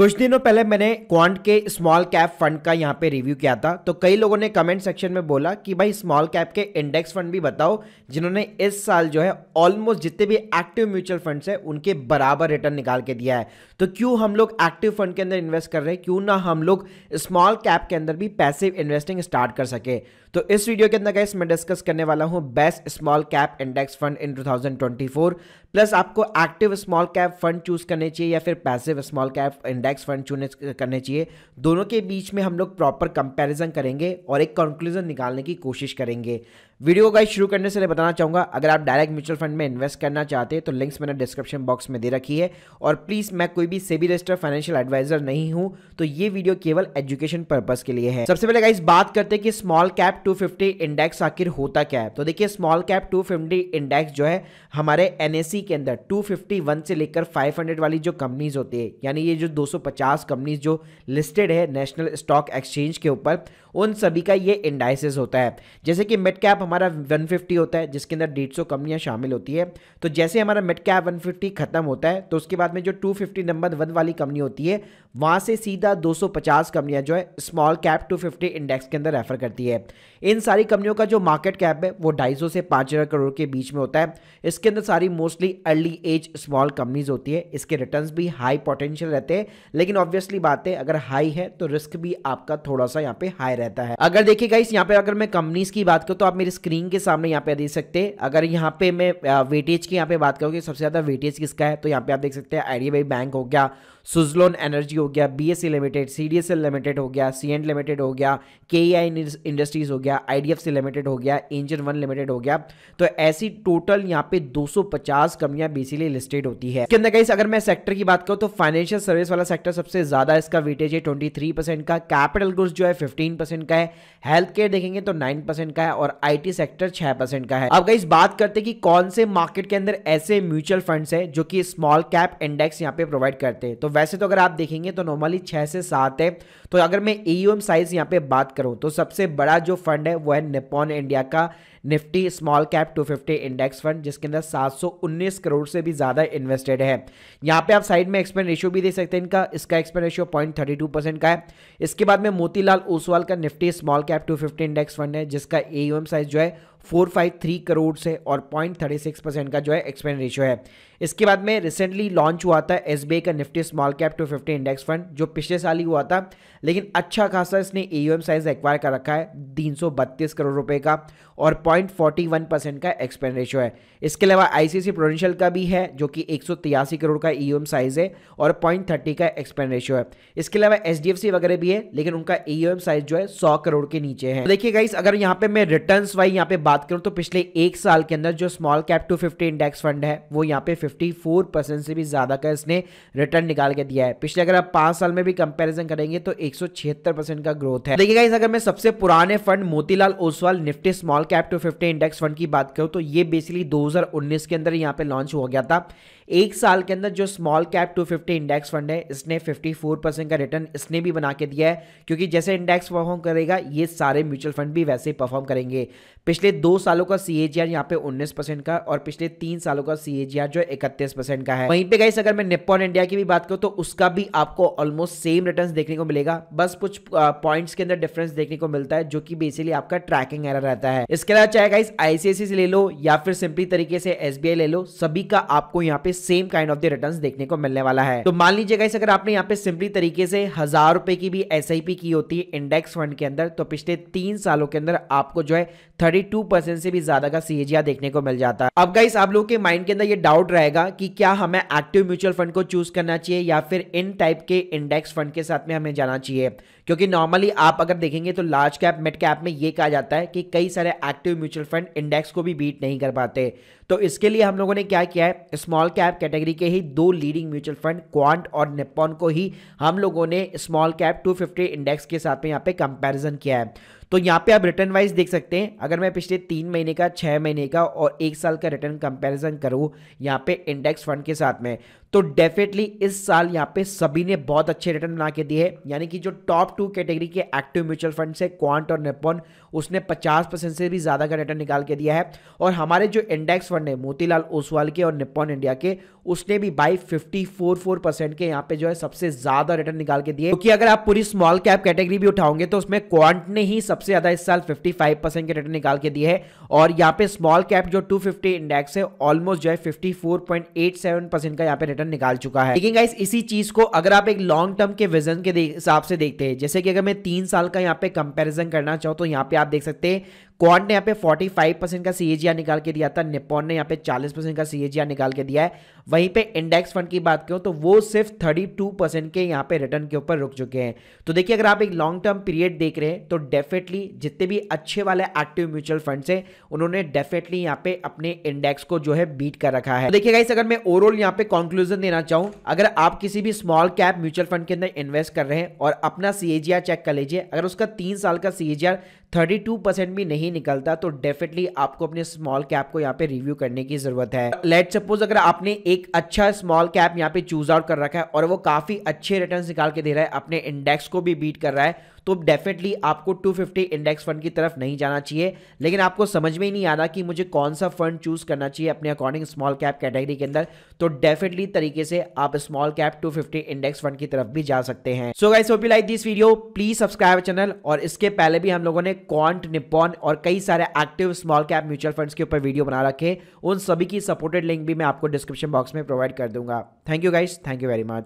कुछ दिनों पहले मैंने क्वांट के स्मॉल कैप फंड का यहाँ पे रिव्यू किया था तो कई लोगों ने कमेंट सेक्शन में बोला कि भाई स्मॉल कैप के इंडेक्स फंड भी बताओ जिन्होंने इस साल जो है ऑलमोस्ट जितने भी एक्टिव म्यूचुअल फंड्स हैं उनके बराबर रिटर्न निकाल के दिया है तो क्यों हम लोग एक्टिव फंड के अंदर इन्वेस्ट कर रहे हैं क्यों ना हम लोग स्मॉल कैप के अंदर भी पैसिव इन्वेस्टिंग स्टार्ट कर सके तो इस वीडियो के अंदर गैस मैं डिस्कस करने वाला हूं best small cap index fund in 2024 plus आपको active small cap fund choose करने चाहिए या फिर passive small cap index fund चूने करने चाहिए दोनों के बीच में हम लोग प्रॉपर कंपेरिजन करेंगे और एक कंक्लूजन निकालने की कोशिश करेंगे वीडियो को शुरू करने से बताना चाहूंगा अगर आप डायरेक्ट म्यूचुअल फंड में इन्वेस्ट करना चाहते हैं तो लिंक्स मैंने डिस्क्रिप्शन बॉक्स में दे रखी है और प्लीज़ मैं कोई भी सेबी रजिस्टर फाइनेंशियल एडवाइजर नहीं हूं तो ये वीडियो केवल एजुकेशन पर्पज़ के लिए है सबसे पहले इस बात करते हैं कि स्मॉल कैप 250 इंडेक्स आखिर होता क्या है तो देखिए स्मॉल कैप 250 इंडेक्स जो है हमारे एनएससी के अंदर 251 से लेकर 500 वाली जो कंपनीज होती है यानी ये जो 250 कंपनीज जो लिस्टेड है नेशनल स्टॉक एक्सचेंज के ऊपर उन सभी का ये इंडाइसिस होता है जैसे कि मिड कैप हमारा 150 होता है जिसके अंदर डेढ़ सौ कंपनियाँ शामिल होती है तो जैसे हमारा मिड कैप 150 ख़त्म होता है तो उसके बाद में जो 250 नंबर वन वाली कंपनी होती है वहाँ से सीधा 250 कंपनियाँ जो है स्मॉल कैप 250 इंडेक्स के अंदर रेफर करती है इन सारी कंपनियों का जो मार्केट कैप है वो ढाई से पाँच करोड़ के बीच में होता है इसके अंदर सारी mostly early age small companies होती है इसके रिटर्न भी हाई पोटेंशियल रहते हैं लेकिन ऑब्वियसली बात है अगर हाई है तो रिस्क भी आपका थोड़ा सा यहाँ पे हाई रहता है अगर देखिए गाइस यहाँ पे अगर मैं कंपनीज की बात करूँ तो आप मेरी स्क्रीन के सामने यहाँ पे देख सकते हैं अगर यहाँ पे मैं वेटेज की यहाँ पे बात करूँ सबसे ज्यादा वेटेज किसका है तो यहाँ पे आप देख सकते हैं आईडीबीआई बैंक हो गया सुजलोन एनर्जी हो गया सी लिमिटेड एल लिमिटेड हो गया एंड लिमिटेड हो गया आई इंडस्ट्रीज e हो गया गया आई लिमिटेड हो गया इंजन वन लिमिटेड हो गया तो ऐसी टोटल यहाँ पे 250 कंपनियां बेसिकली लिस्टेड होती है के अंदर गाइस अगर मैं सेक्टर की बात करूँ तो फाइनेंशियल सर्विस वाला सेक्टर सबसे ज्यादा इसका वेटेज है ट्वेंटी का कैपिटल गुड्स जो है फिफ्टीन का है हेल्थ केयर देखेंगे तो नाइन का है और आई सेक्टर छह का है अब कई बात करते कि कौन से मार्केट के अंदर ऐसे म्यूचुअल फंड्स है जो कि स्मॉल कैप इंडेक्स यहाँ पे प्रोवाइड करते हैं तो वैसे तो अगर आप देखेंगे तो नॉर्मली छह से सात है तो अगर मैं एम साइज यहाँ पे बात करूं तो सबसे बड़ा जो फंड फंड है वो है निपॉन इंडिया का Nifty small cap 250 index fund जिसके अंदर 719 करोड़ से भी ज़्यादा इन्वेस्टेड है यहाँ पे आप साइड में एक्सपेंड रेशियो भी देख सकते हैं इनका इसका एक्सपेंड रेशियो पॉइंट परसेंट का है इसके बाद में मोतीलाल ओसवाल का Nifty small cap two index fund है जिसका ए साइज जो है 453 करोड़ से और पॉइंट परसेंट का जो है एक्सपेंड रेशियो है इसके बाद में रिसेंटली लॉन्च हुआ था एस का Nifty small cap two fifty index fund जो पिछले साल ही हुआ था लेकिन अच्छा खासा इसने ए साइज एक्वायर कर रखा है तीन करोड़ रुपए का और पॉइंट परसेंट का एक्सपेंड रेशियो है इसके अलावा आईसीसी प्रोडेंशियल का भी है जो कि एक करोड़ का ई साइज है और पॉइंट थर्टी का एक्सपेंड रेशियो है इसके अलावा एच वगैरह भी है लेकिन उनका ई साइज जो है सौ करोड़ के नीचे है तो देखिए गाइस अगर यहाँ पे मैं रिटर्न वाई यहाँ पे बात करूँ तो पिछले एक साल के अंदर जो small cap two fifty index fund है वो यहाँ पे 54 परसेंट से भी ज़्यादा का इसने रिटर्न निकाल के दिया है पिछले अगर आप पांच साल में भी कंपैरिजन करेंगे तो एक परसेंट का ग्रोथ है देखिएगा इस अगर मैं सबसे पुराने fund Motilal Oswal Nifty small cap two fifty index fund की बात करूँ तो ये बेसिकली दो के अंदर यहाँ पे लॉन्च हो गया था एक साल के अंदर जो स्मॉल कैप 250 इंडेक्स फंड है इसने 54 परसेंट का रिटर्न इसने भी बना के दिया है क्योंकि जैसे इंडेक्स परफॉर्म करेगा ये सारे म्यूचुअल फंड भी वैसे ही परफॉर्म करेंगे पिछले दो सालों का सी एजीआर यहाँ पे उन्नीस परसेंट का और पिछले तीन सालों का सी एजीआर जो इकतीस परसेंट का है वहीं पे गाइस अगर मैं निपोन इंडिया की भी बात करूँ तो उसका भी आपको ऑलमोस्ट सेम रिटर्न देखने को मिलेगा बस कुछ पॉइंट्स के अंदर डिफरेंस देखने को मिलता है जो कि बेसिकली आपका ट्रैकिंग एरर रहता है इसके अलावा चाहे गाइस आईसीआईसी ले लो या फिर सिंपली तरीके से एसबीआई ले लो सभी का आपको यहाँ पे same kind of the return देखने को मिलने वाला है तो मान लीजिएगा अगर आपने यहाँ पे सिंपली तरीके से हजार रुपए की भी एस की होती है इंडेक्स फंड के अंदर तो पिछले तीन सालों के अंदर आपको जो है थर्टी टू परसेंट से भी ज्यादा का सीएजीआर देखने को मिल जाता है अब गाइस आप लोगों के माइंड के अंदर ये डाउट रहेगा कि क्या हमें एक्टिव म्यूचुअल फंड को चूज करना चाहिए या फिर इन टाइप के इंडेक्स फंड के साथ में हमें जाना चाहिए क्योंकि नॉर्मली आप अगर देखेंगे तो लार्ज कैप मिड कैप में ये कहा जाता है कि कई सारे एक्टिव म्यूचुअल फंड इंडेक्स को भी बीट नहीं कर पाते तो इसके लिए हम लोगों ने क्या किया है स्मॉल कैप कैटेगरी के ही दो लीडिंग म्यूचुअल फंड क्वांट और निपॉन को ही हम लोगों ने स्मॉल कैप 250 इंडेक्स के साथ में यहाँ पे कंपैरिजन किया है तो यहाँ पे आप रिटर्न वाइज देख सकते हैं अगर मैं पिछले तीन महीने का छः महीने का और एक साल का रिटर्न कंपेरिजन करूँ यहाँ पे इंडेक्स फंड के साथ में तो डेफिनेटली इस साल यहाँ पे सभी ने बहुत अच्छे रिटर्न बना के दिए यानी कि जो टॉप टू कैटेगरी के एक्टिव म्यूचुअल फंड से क्वांट और नेपॉन उसने 50 परसेंट से भी ज़्यादा का रिटर्न निकाल के दिया है और हमारे जो इंडेक्स फंड है मोतीलाल ओसवाल के और निपोन इंडिया के उसने भी by fifty four four percent के यहाँ पे जो है सबसे ज़्यादा रिटर्न निकाल के दिए क्योंकि अगर आप पूरी स्मॉल कैप कैटेगरी भी उठाओगे तो उसमें क्वांट ने ही सब सबसे ज़्यादा इस साल 55 परसेंट के रिटर्न निकाल के दिए है और यहाँ पे स्मॉल कैप जो 250 इंडेक्स है ऑलमोस्ट जो है 54.87 परसेंट का यहाँ पे रिटर्न निकाल चुका है लेकिन गाइस इसी चीज़ को अगर आप एक लॉन्ग टर्म के विजन के हिसाब से देखते हैं जैसे कि अगर मैं तीन साल का यहाँ पे कंपेरिजन करना चाहूँ तो यहाँ पे आप देख सकते हैं क्वांट ने यहाँ पे 45 परसेंट का सीएजीआर निकाल के दिया था निपॉन ने यहाँ पे 40 परसेंट का सीएजीआर निकाल के दिया है वहीं पे इंडेक्स फंड की बात करो तो वो सिर्फ 32 परसेंट के यहाँ पे रिटर्न के ऊपर रुक चुके हैं तो देखिए अगर आप एक लॉन्ग टर्म पीरियड देख रहे हैं तो डेफिनेटली जितने भी अच्छे वाले एक्टिव म्यूचुअल फंड है उन्होंने डेफिनेटली यहाँ पे अपने इंडेक्स को जो है बीट कर रखा है तो देखिए गाइस अगर मैं ओवरऑल यहाँ पे कंक्लूजन देना चाहूँ अगर आप किसी भी स्मॉल कैप म्यूचुअल फंड के अंदर इन्वेस्ट कर रहे हैं और अपना सीएजीआर चेक कर लीजिए अगर उसका तीन साल का सीएजीआर थर्टी टू परसेंट भी नहीं निकलता तो डेफिनेटली आपको अपने स्मॉल कैप को यहाँ पे रिव्यू करने की जरूरत है लेट सपोज अगर आपने एक अच्छा स्मॉल कैप यहाँ पे चूज आउट कर रखा है और वो काफी अच्छे रिटर्न निकाल के दे रहा है अपने इंडेक्स को भी बीट कर रहा है तो डेफिनेटली आपको 250 इंडेक्स फंड की तरफ नहीं जाना चाहिए लेकिन आपको समझ में ही नहीं आ रहा कि मुझे कौन सा फंड चूज़ करना चाहिए अपने अकॉर्डिंग स्मॉल कैप कैटेगरी के अंदर तो डेफिनेटली तरीके से आप स्मॉल कैप 250 इंडेक्स फंड की तरफ भी जा सकते हैं so guys hope you like this video please subscribe channel और इसके पहले भी हम लोगों ने क्वांट निपॉन और कई सारे active small cap mutual funds के ऊपर वीडियो बना रखे उन सभी की सपोर्टेड लिंक भी मैं आपको डिस्क्रिप्शन बॉक्स में प्रोवाइड कर दूंगा thank you guys thank you very much